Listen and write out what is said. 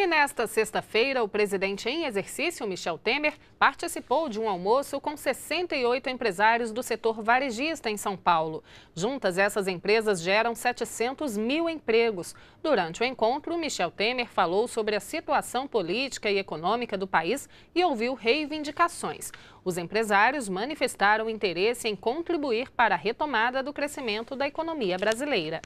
E nesta sexta-feira, o presidente em exercício, Michel Temer, participou de um almoço com 68 empresários do setor varejista em São Paulo. Juntas, essas empresas geram 700 mil empregos. Durante o encontro, Michel Temer falou sobre a situação política e econômica do país e ouviu reivindicações. Os empresários manifestaram interesse em contribuir para a retomada do crescimento da economia brasileira.